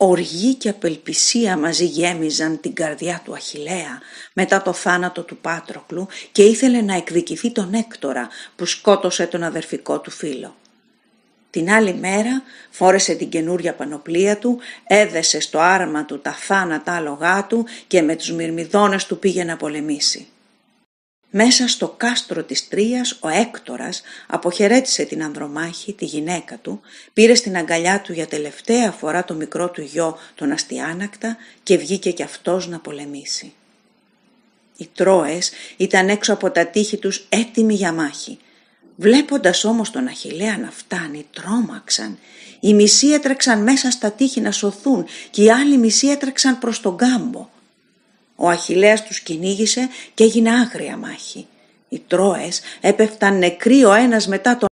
οργή και απελπισία μαζί γέμιζαν την καρδιά του Αχιλέα μετά το θάνατο του Πάτροκλου και ήθελε να εκδικηθεί τον Έκτορα που σκότωσε τον αδερφικό του φίλο. Την άλλη μέρα φόρεσε την καινούρια πανοπλία του, έδεσε στο άρμα του τα θάνατα άλογά του και με τους μυρμηδόνες του πήγε να πολεμήσει. Μέσα στο κάστρο της Τρίας ο Έκτορας αποχαιρέτησε την Ανδρομάχη, τη γυναίκα του, πήρε στην αγκαλιά του για τελευταία φορά το μικρό του γιο τον Αστιάνακτα και βγήκε κι αυτός να πολεμήσει. Οι Τρώες ήταν έξω από τα τείχη τους έτοιμοι για μάχη. Βλέποντας όμως τον Αχιλέα να φτάνει τρόμαξαν. Οι μισοί έτρεξαν μέσα στα τείχη να σωθούν και οι άλλοι μισοί έτρεξαν προς τον κάμπο. Ο Αχιλέας τους κυνήγησε και έγινε άγρια μάχη. Οι Τρόες έπεφταν νεκροί ο ένας μετά τον